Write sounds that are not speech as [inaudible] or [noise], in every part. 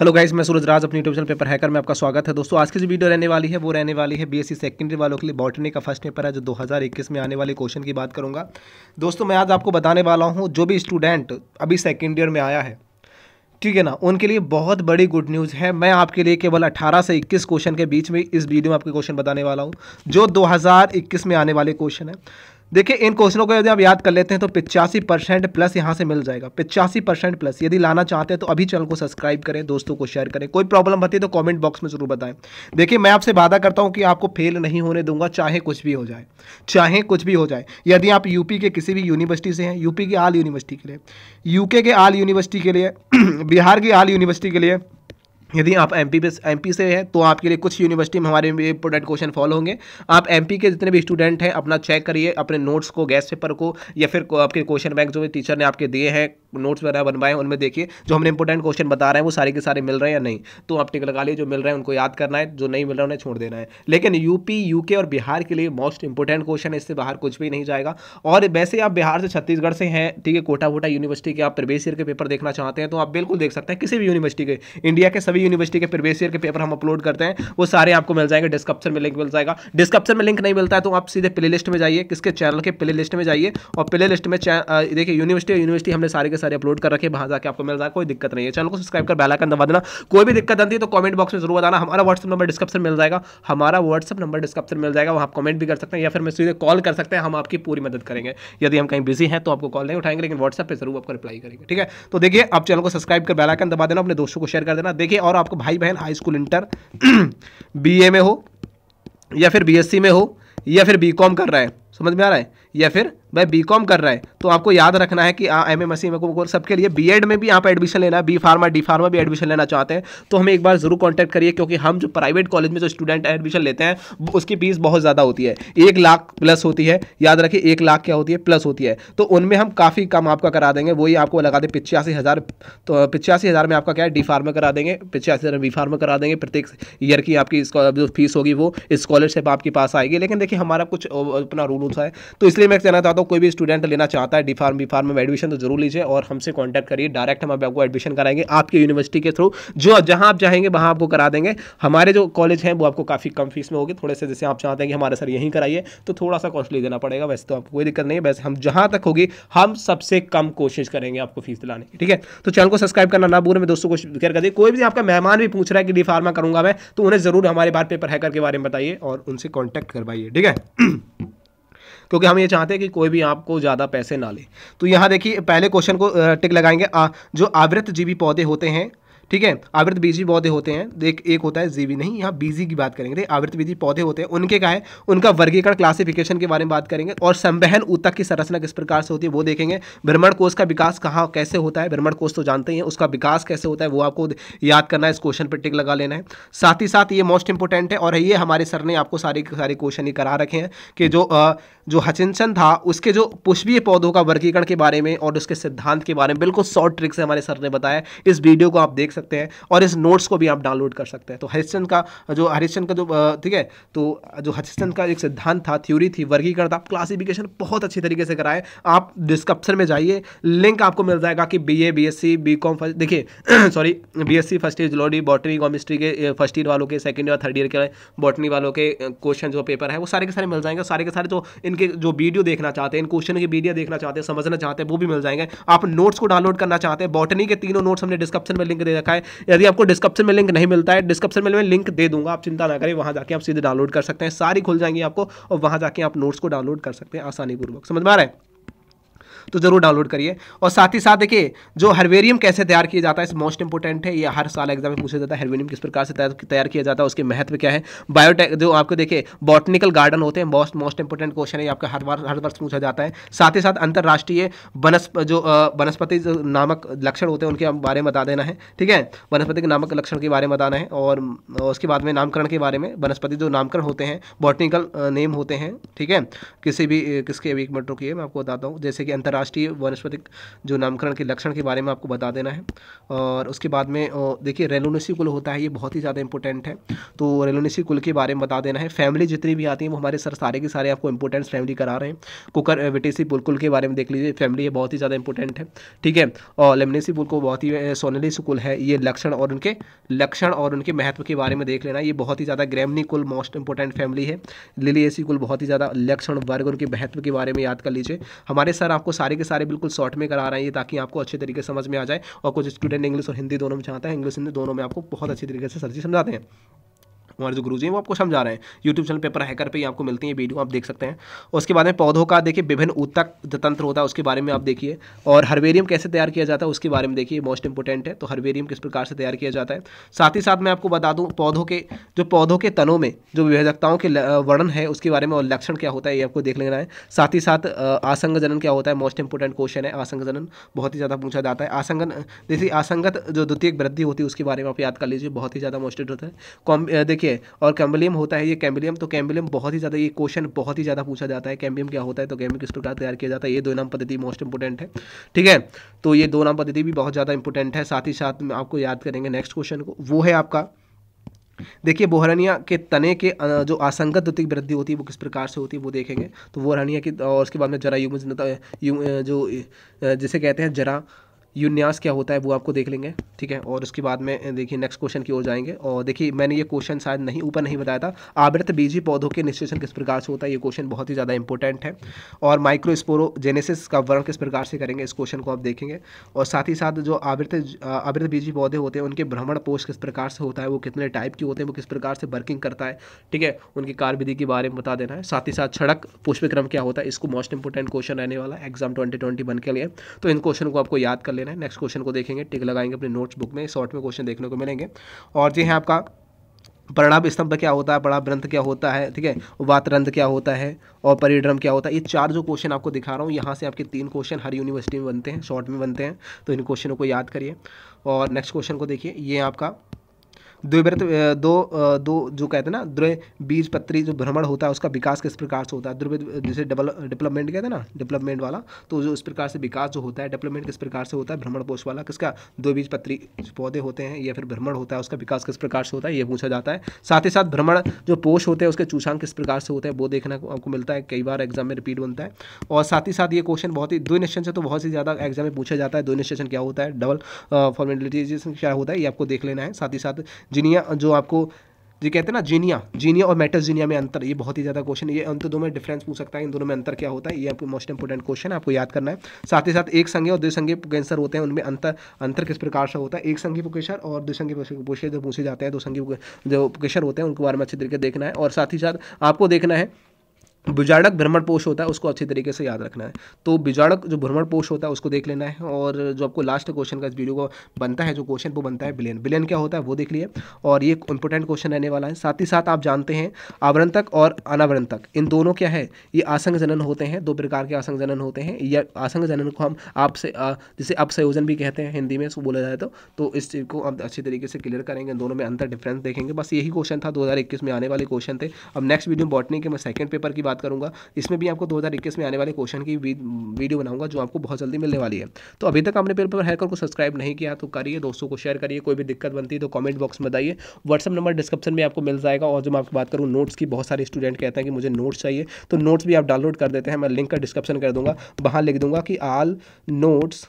hello guys मैं सूरज राज अपने YouTube channel paper hacker में आपका स्वागत है दोस्तों आज की जो वीडियो रहने वाली है वो रहने वाली है बीएससी सेकेंडरी वालों के लिए बॉटनी का फर्स्ट पेपर है जो 2021 में आने वाले क्वेश्चन की बात करूंगा दोस्तों मैं आज आपको बताने वाला हूँ जो भी स्टूडेंट अभी सेकेंड ईयर में आया है ठीक है ना उनके लिए बहुत बड़ी गुड न्यूज़ है मैं आपके लिए केवल 18 से 21 क्वेश्चन के बीच में इस वीडियो में आपके क्वेश्चन बताने वाला हूँ जो 2021 में आने वाले क्वेश्चन है देखिए इन क्वेश्चनों को यदि आप याद कर लेते हैं तो पिचासी परसेंट प्लस यहाँ से मिल जाएगा पिचासी परसेंट प्लस यदि लाना चाहते हैं तो अभी चैनल को सब्सक्राइब करें दोस्तों को शेयर करें कोई प्रॉब्लम बती है तो कमेंट बॉक्स में जरूर बताएं देखिए मैं आपसे वादा करता हूँ कि आपको फेल नहीं होने दूंगा चाहे कुछ भी हो जाए चाहे कुछ भी हो जाए यदि आप यूपी के किसी भी यूनिवर्सिटी से हैं यूपी की आल यूनिवर्सिटी के लिए यूके के आल यूनिवर्सिटी के लिए [clears throat] बिहार की आल यूनिवर्सिटी के लिए यदि आप एम पी एम पी से हैं तो आपके लिए कुछ यूनिवर्सिटी में हमारे इंपोर्टेंट क्वेश्चन फॉलो होंगे आप एम पी के जितने भी स्टूडेंट हैं अपना चेक करिए अपने नोट्स को गैस पेपर को या फिर आपके क्वेश्चन बैंक जो भी टीचर ने आपके दिए हैं नोट्स वगैरह बनवाए हैं उनमें देखिए जो हमने इंपॉर्टेंट क्वेश्चन बता रहे हैं वो सारे के सारे मिल रहे हैं या नहीं तो आप टिक लगा लिए जो मिल रहे हैं उनको याद करना है जो नहीं मिल रहा है उन्हें छोड़ देना है लेकिन यूपी यूके और बिहार के लिए मोस्ट इंपॉर्टेंट क्वेश्चन है इससे बाहर कुछ भी नहीं जाएगा और वैसे आप बिहार से छत्तीसगढ़ से हैं ठीक है कोटा वोटा यूनिवर्सिटी के आप प्रवेश ईयर के पेपर देखना चाहते हैं तो आप बिल्कुल देख सकते हैं किसी भी यूनिवर्सिटी के इंडिया के सभी यूनिवर्सिटी के प्रवेश ईयर के पेपर हम अपलोड करते हैं वो सारे आपको मिल जाएंगे डिस्क्रिप्शन में लिंक मिल जाएगा डिस्क्रिप्शन में लिंक नहीं मिलता है तो आप सीधे प्ले लिस्ट में जाइए किसके चैनल के प्ले लिस्ट में जाइए और प्ले लिस्ट में देखिए यूनिवर्सिटी यूनिवर्सिटी हमने सारे सारे अपलोड कर रखे वहां जाकर आपको मिल जाएगा कोई दिक्कत नहीं है चैनल को सब्सक्राइब कर बेलाइकन दबा देना कोई भी दिक्कत आती है तो कमेंट बॉक्स में जरूर बताना हमारा व्हाट्सअप नंबर डिस्क्रिप्शन मिल जाएगा हमारा व्हाट्सअप नंबर डिस्क्रिप्शन मिल जाएगा वहां आप कमेंट भी कर सकते हैं या फिर मैं सीधे कॉल कर सकते हैं हम आपकी पूरी मदद करेंगे यदि हम कहीं बिजी हैं तो आपको कॉल नहीं उठाएंगे लेकिन व्हाट्सएप पर जरूर आपको रिप्लाई करेंगे ठीक है तो देखिए आप चैनल को सब्सक्राइब कर बेलाइकन दबा देना अपने दोस्तों को शेयर कर देना देखिए और आपको भाई बहन हाई स्कूल इंटर बी में हो या फिर बी में हो या फिर बी कर रहा है समझ में आ रहा है या फिर वह बी कॉम कर रहा है तो आपको याद रखना है कि एम एम एस सबके लिए बी एड में भी आप एडमिशन लेना है बी फार्मा डी फार्मा भी एडमिशन लेना चाहते हैं तो हमें एक बार ज़रूर कॉन्टैक्ट करिए क्योंकि हम जो प्राइवेट कॉलेज में जो स्टूडेंट एडमिशन लेते हैं उसकी फीस बहुत ज़्यादा होती है एक लाख प्लस होती है याद रखिए एक लाख क्या होती है प्लस होती है तो उनमें हम काफ़ी कम आपका करा देंगे वही आपको लगा दें पिचासी हज़ार तो पिचासी हज़ार में आपका क्या है डी फार्मा करा देंगे पिचासी हज़ार बी फार्मा करा देंगे प्रत्येक ईयर की आपकी जो फीस होगी वो स्कॉलरशिप आपके पास आएगी लेकिन देखिए हमारा कुछ अपना रूल रूल्स है तो इसलिए मैं कहना चाहता हूँ कोई भी स्टूडेंट लेना चाहता है डी फार्म बी फार्म में एडमिशन तो जरूर लीजिए और हमसे कॉन्टैक्ट करिए डायरेक्ट हम आपको एडमिशन कराएंगे आपकी यूनिवर्सिटी के थ्रू जो जहाँ आप चाहेंगे वहाँ आपको करा देंगे हमारे जो कॉलेज हैं वो आपको काफ़ी कम फीस में होगी थोड़े से जैसे आप चाहते हैं कि हमारे सर यहीं कराइए तो थोड़ा सा कॉस्टली देना पड़ेगा वैसे तो आपको कोई दिक्कत नहीं है वैसे हम जहाँ तक होगी हम सबसे कम कोशिश करेंगे आपको फीस दिलाने की ठीक है तो चैनल को सब्सक्राइब करना ना भूलें मैं दोस्तों को शेयर कर दिए कोई भी आपका मेहमान भी पूछ रहा है कि डी फार्मा करूँगा मैं तो उन्हें ज़रूर हमारे बात पेपर हैकर के बारे में बताइए और उनसे कॉन्टैक्ट करवाइए ठीक है [clears throat] क्योंकि हम ये चाहते हैं कि कोई भी आपको ज़्यादा पैसे ना ले तो यहाँ देखिए पहले क्वेश्चन को टिक लगाएंगे आ, जो आवृत जीवी पौधे होते हैं ठीक है आवृत बीजी पौधे होते हैं एक एक होता है जीवी नहीं यहाँ बीजी की बात करेंगे आवृत बीजी पौधे होते हैं उनके क्या है उनका वर्गीकरण क्लासिफिकेशन के बारे में बात करेंगे और संवहन ऊतक की संरचना किस प्रकार से होती है वो देखेंगे भ्रमण कोष का विकास कहाँ कैसे होता है भ्रमण कोष तो जानते हैं उसका विकास कैसे होता है वो आपको याद करना है इस क्वेश्चन पर टिक लगा लेना है साथ ही साथ ये मोस्ट इंपॉर्टेंट है और ये हमारे सर ने आपको सारे सारे क्वेश्चन ही करा रखे हैं कि जो जो हचिनसन था उसके जो पुष्पीय पौधों का वर्गीकरण के बारे में और उसके सिद्धांत के बारे में बिल्कुल शॉर्ट ट्रिक से हमारे सर ने बताया इस वीडियो को आप देख सकते सकते हैं और इस नोट्स को भी आप डाउनलोड कर सकते हैं तो हरिश्चंद का जो हरिश्चंद का जो ठीक है तो जो हरिश्चंद का एक सिद्धांत था थ्योरी थी वर्गीकरण आप क्लासिफिकेशन बहुत अच्छी तरीके से कराए आप डिस्क्रिप्शन में जाइए लिंक आपको मिल जाएगा कि B A B S C B com first देखिए sorry B S C first year zoology botany chemistry के फर्स्ट ईयर वालों के सेकेंड ईयर थर्ड ईयर के बॉटनी वालों के क्वेश्चन जो पेपर है वो सारे के सारे मिल जाएंगे सारे के सारे जो इनके जो वीडियो देखना चाहते हैं इन क्वेश्चन की वीडियो देखना चाहते हैं समझना चाहते हैं वो भी मिल जाएंगे आप नोट्स को डाउनलोड करना चाहते हैं बॉटनी के तीनों नोट्स हमने डिस्क्रिप्शन में लिंक दे रखा रखा है यदि आपको डिस्क्रिप्शन में लिंक नहीं मिलता है डिस्क्रिप्शन में मैं लिंक दे दूंगा आप चिंता ना करें वहां जाके आप सीधे डाउनलोड कर सकते हैं सारी खुल जाएंगी आपको और वहां जाके आप नोट्स को डाउनलोड कर सकते हैं आसानीपूर्वक समझ में आ रहा है तो ज़रूर डाउनलोड करिए और साथ ही साथ देखिए जो हरवेरियम कैसे तैयार किया जाता है मोस्ट इंपॉर्टेंट है ये हर साल एग्जाम में पूछा जाता है हरवेरियम किस प्रकार से तैयार किया जाता है उसके महत्व क्या है बायोटेक जो आपको देखिए बॉटनिकल गार्डन होते हैं मोस्ट मोस्ट इंपॉर्टेंट क्वेश्चन है आपका हर बार हर वर्ष पूछा जाता है साथ ही साथ अंतर्राष्ट्रीय जो वनस्पति नामक लक्षण होते हैं उनके बारे में बता देना है ठीक है वनस्पति के नामक लक्षण के बारे में बताना है और उसके बाद में नामकरण के बारे में वनस्पति जो नामकरण होते हैं बॉटनिकल नेम होते हैं ठीक है किसी भी किसके भी एक मिनट रुकी मैं आपको बताता हूँ जैसे कि अंतर अंतर्राष्ट्रीय वनस्पतिक जो नामकरण के लक्षण के बारे में आपको बता देना है और उसके बाद में देखिए रेलोनेसी कुल होता है ये बहुत ही ज़्यादा इंपॉर्टेंट है तो रेलोनेसी कुल के बारे में बता देना है फैमिली जितनी भी आती है वो हमारे सर सारे के सारे आपको इंपॉर्टेंट फैमिली करा रहे हैं कुकर विटेसी पुल कुल के बारे में देख लीजिए फैमिली ये बहुत ही ज़्यादा इंपॉर्टेंट है ठीक है और लेमनेसी पुल को बहुत ही सोनेली कुल है ये लक्षण और उनके लक्षण और उनके महत्व के बारे में देख लेना ये बहुत ही ज़्यादा ग्रैमनी कुल मोस्ट इंपॉर्टेंट फैमिली है लिली एसी कुल बहुत ही ज़्यादा लक्षण वर्ग उनके महत्व के बारे में याद कर लीजिए हमारे सर आपको सारे के सारे बिल्कुल शॉर्ट में करा रहे हैं ये ताकि आपको अच्छे तरीके समझ में आ जाए और कुछ स्टूडेंट इंग्लिश और हिंदी दोनों में चाहता है इंग्लिश हिंदी दोनों में आपको बहुत अच्छी तरीके से सर जी समझाते हैं हमारे जो गुरु जी हैं वो आपको समझा रहे हैं यूट्यूब चैनल पेपर हैकर पे ही आपको मिलती है वीडियो आप देख सकते हैं उसके बाद में पौधों का देखिए विभिन्न उत्तक जो तंत्र होता है उसके बारे में आप देखिए और हरवेरियम कैसे तैयार किया जाता है उसके बारे में देखिए मोस्ट इंपॉर्टेंट है तो हरवेरियम किस प्रकार से तैयार किया जाता है साथ ही साथ मैं आपको बता दूँ पौधों के जो पौधों के तनों में जो विभेदकताओं के वर्णन है उसके बारे में और लक्षण क्या होता है ये आपको देख लेना है साथ ही साथ आसंग जनन क्या होता है मोस्ट इंपॉर्टेंट क्वेश्चन है आसंग जनन बहुत ही ज़्यादा पूछा जाता है आसंगन जैसे आसंगत जो द्वितीय वृद्धि होती है उसके बारे में आप याद कर लीजिए बहुत ही ज़्यादा मोस्टेड होता है देखिए है और कैम्बलियम होता है ये कैम्बलियम तो कैम्बलियम बहुत ही ज़्यादा ये क्वेश्चन बहुत ही ज़्यादा पूछा जाता है कैम्बियम क्या होता है तो कैम्बियम किस प्रकार तैयार किया जाता है ये दो नाम पद्धति मोस्ट इंपॉर्टेंट है ठीक है तो ये दो नाम पद्धति भी बहुत ज़्यादा इंपॉर्टेंट है साथ ही साथ में आपको याद करेंगे नेक्स्ट क्वेश्चन को वो है आपका देखिए बोहरनिया के तने के जो असंगत द्वितीय वृद्धि होती है वो किस प्रकार से होती है वो देखेंगे तो बोहरनिया की और उसके बाद में जरा युम जो जिसे कहते हैं जरा यून्यास क्या होता है वो आपको देख लेंगे ठीक है और उसके बाद में देखिए नेक्स्ट क्वेश्चन की ओर जाएंगे और देखिए मैंने ये क्वेश्चन शायद नहीं ऊपर नहीं बताया था आवृत बीजी पौधों के निश्चेषण किस प्रकार से होता है ये क्वेश्चन बहुत ही ज़्यादा इंपॉर्टेंट है और माइक्रोस्पोरोजेनेसिस का वर्ण किस प्रकार से करेंगे इस क्वेश्चन को आप देखेंगे और साथ ही साथ जो आवृत आवृत बीजी पौधे होते हैं उनके भ्रमण पोष किस प्रकार से होता है वो कितने टाइप के होते हैं वो किस प्रकार से वर्किंग करता है ठीक है उनकी कार्यविधि के बारे में बता देना है साथ ही साथ सड़क पुष्पक्रम क्या होता है इसको मोस्ट इंपॉर्टेंट क्वेश्चन रहने वाला एग्जाम एग्जाम ट्वेंटी के लिए तो इन क्वेश्चन को आपको याद कर लेना है नेक्स्ट क्वेश्चन को देखेंगे टिक लगाएंगे अपने नोट्स बुक में शॉर्ट में क्वेश्चन देखने को मिलेंगे और जी है आपका प्रणाम स्तंभ क्या होता है प्रणाम ग्रंथ क्या होता है ठीक है वातरंध क्या होता है और परिड्रम क्या होता है ये चार जो क्वेश्चन आपको दिखा रहा हूँ यहाँ से आपके तीन क्वेश्चन हर यूनिवर्सिटी में बनते हैं शॉर्ट में बनते हैं तो इन क्वेश्चनों को याद करिए और नेक्स्ट क्वेश्चन को देखिए ये आपका द्विव्रत दो दो जो कहते हैं ना द्वे बीज पत्री जो भ्रमण होता है उसका विकास किस प्रकार से होता है द्रव्य जैसे डबल डेवलपमेंट कहते हैं ना डेवलपमेंट वाला तो जो इस प्रकार से विकास जो होता है डेवलपमेंट किस प्रकार से होता है भ्रमण पोष वाला किसका दो बीज पत्री पौधे होते हैं या फिर भ्रमण होता है उसका विकास किस प्रकार से होता है ये पूछा जाता है साथ ही साथ भ्रमण जो पोष होते हैं उसके चूषांक किस प्रकार से होते हैं वो देखना आपको मिलता है कई बार एग्जाम में रिपीट बनता है और साथ ही साथ ये क्वेश्चन बहुत ही दो निश्चन से तो बहुत ही ज़्यादा एग्जाम में पूछा जाता है दो निश्चन क्या होता है डबल फॉर्मेलिटीज क्या होता है ये आपको देख लेना है साथ ही साथ जीनिया जो आपको जो कहते हैं ना जीनिया जीनिया और जीनिया में अंतर ये बहुत ही ज़्यादा क्वेश्चन है ये अंत दो में डिफरेंस पूछ सकता है इन दोनों में अंतर क्या होता है ये आपको मोस्ट इंपॉर्टेंट क्वेश्चन है आपको याद करना है साथ ही साथ एक संघे और के कैंसर होते हैं उनमें अंतर अंतर किस प्रकार से होता है एक संघी पुकेशर और द्विसंघी पुकेशर जो पूछे जाते हैं दो संघी जो पुकेशर होते हैं उनके बारे में अच्छे तरीके देखना है और साथ ही साथ आपको देखना है बिजाड़क भ्रमण पोष होता है उसको अच्छी तरीके से याद रखना है तो बिजाड़क जो भ्रमण पोष होता है उसको देख लेना है और जो आपको लास्ट क्वेश्चन का इस वीडियो को बनता है जो क्वेश्चन वो बनता है बिलियन बिलियन क्या होता है वो देख लिए और ये इंपॉर्टेंट क्वेश्चन रहने वाला है साथ ही साथ आप जानते हैं आवरणतक और अनावरणतक इन दोनों क्या है ये आसंग जनन होते हैं दो प्रकार के आसंग जनन होते हैं या आसंग जनन को हम आपसे जिसे अपसयोजन भी कहते हैं हिंदी में उसको बोला जाए तो, तो, इस चीज़ को हम अच्छी तरीके से क्लियर करेंगे दोनों में अंतर डिफरेंस देखेंगे बस यही क्वेश्चन था दो में आने वाले क्वेश्चन थे अब नेक्स्ट वीडियो बॉटनी के मैं सेकेंड पेपर की बात करूंगा इसमें भी आपको दो में आने वाले क्वेश्चन की वीडियो बनाऊंगा जो आपको बहुत जल्दी मिलने वाली है तो अभी तक आपने पेपर हैकर को सब्सक्राइब नहीं किया तो करिए दोस्तों को शेयर करिए कोई भी दिक्कत बनती है तो कॉमेंट बॉक्स में बताइए व्हाट्सअप नंबर डिस्क्रिप्शन में आपको मिल जाएगा और जो मैं आपको बात करूँ नोट्स की बहुत सारे स्टूडेंट कहते हैं कि मुझे नोट्स चाहिए तो नोट्स भी आप डाउनलोड कर देते हैं मैं लिंक का डिस्क्रिप्शन कर दूंगा वहाँ लिख दूंगा कि आल नोट्स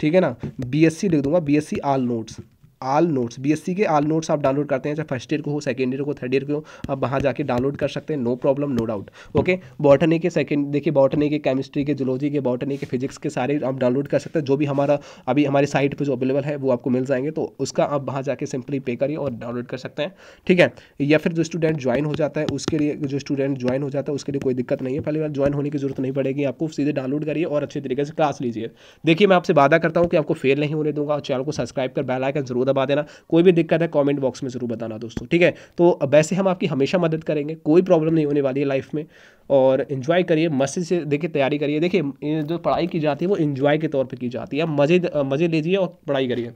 ठीक है ना बी एस सी लिख दूंगा B S C all notes all notes BSc के आल नोट्स आप डाउनलोड करते हैं चाहे फर्स्ट ईयर को हो सेकेंड ईयर को थर्ड ईयर को हो आप वहाँ जाके डाउनलोड कर सकते हैं no problem no doubt okay botany के सेकेंड देखिए बॉटनी के केमिस्ट्री के जोलॉजी के बॉटनी के फिजिक्स के सारे आप डाउनलोड कर सकते हैं जो भी हमारा अभी हमारी साइट पर जो अवेलेबल है वो आपको मिल जाएंगे तो उसका आप वहाँ जाके सिंपली पे करिए और डाउनलोड कर सकते हैं ठीक है या फिर जो स्टूडेंट ज्वाइन हो जाता है उसके लिए जो स्टूडेंट ज्वाइन हो जाता है उसके लिए कोई दिक्कत नहीं है पहली बार ज्वाइन होने की जरूरत नहीं पड़ेगी आपको सीधे डाउनलोड करिए और अच्छे तरीके से क्लास लीजिए देखिए मैं आपसे वादा करता हूँ कि आपको फेल नहीं होने दूंगा और चैनल को सब्सक्राइब कर बेल आइकन जरूर दबा देना कोई भी दिक्कत है कॉमेंट बॉक्स में ज़रूर बताना दोस्तों ठीक है तो वैसे हम आपकी हमेशा मदद करेंगे कोई प्रॉब्लम नहीं होने वाली है लाइफ में और इन्जॉय करिए मस्ती से देखिए तैयारी करिए देखिए जो पढ़ाई की जाती है वो इन्जॉय के तौर पर की जाती है मज़े मज़े लीजिए और पढ़ाई करिए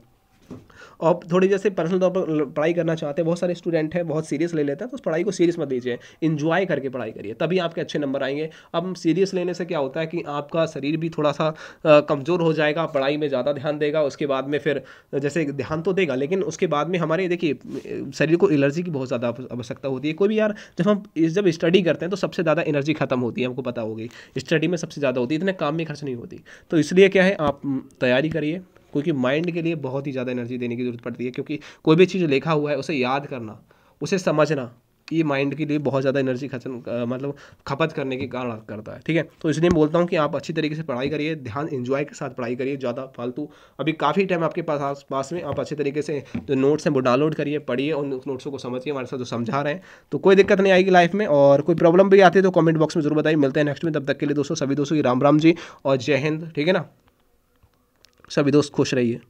और थोड़ी जैसे पर्सनल तौर पर पढ़ाई करना चाहते हैं बहुत सारे स्टूडेंट हैं बहुत सीरियस ले लेते हैं तो उस पढ़ाई को सीरियस मत दीजिए इन्जॉय करके पढ़ाई करिए तभी आपके अच्छे नंबर आएंगे अब सीरियस लेने से क्या होता है कि आपका शरीर भी थोड़ा सा कमज़ोर हो जाएगा पढ़ाई में ज़्यादा ध्यान देगा उसके बाद में फिर जैसे ध्यान तो देगा लेकिन उसके बाद में हमारे देखिए शरीर को एलर्जी की बहुत ज़्यादा आवश्यकता होती है कोई भी यार जब हम जब स्टडी करते हैं तो सबसे ज़्यादा एनर्जी ख़त्म होती है हमको पता होगी स्टडी में सबसे ज़्यादा होती है इतने काम में खर्च नहीं होती तो इसलिए क्या है आप तैयारी करिए क्योंकि माइंड के लिए बहुत ही ज़्यादा एनर्जी देने की ज़रूरत पड़ती है क्योंकि कोई भी चीज़ लिखा हुआ है उसे याद करना उसे समझना ये माइंड के लिए बहुत ज़्यादा एनर्जी खचन मतलब खपत करने के कारण करता है ठीक है तो इसलिए मैं बोलता हूँ कि आप अच्छी तरीके से पढ़ाई करिए ध्यान एंजॉय के साथ पढ़ाई करिए ज़्यादा फालतू अभी काफ़ी टाइम आपके पास आस पास में आप अच्छे तरीके से जो नोट्स हैं वो डाउनलोड करिए पढ़िए उन नोट्सों को समझिए हमारे साथ जो समझा रहे हैं तो कोई दिक्कत नहीं आएगी लाइफ में और कोई प्रॉब्लम भी आती है तो कॉमेंट बॉक्स में जरूर बताइए मिलते हैं नेक्स्ट में तब तक के लिए दोस्तों सभी दोस्तों की राम राम जी और जय हिंद ठीक है ना सभी दोस्त खुश रहिए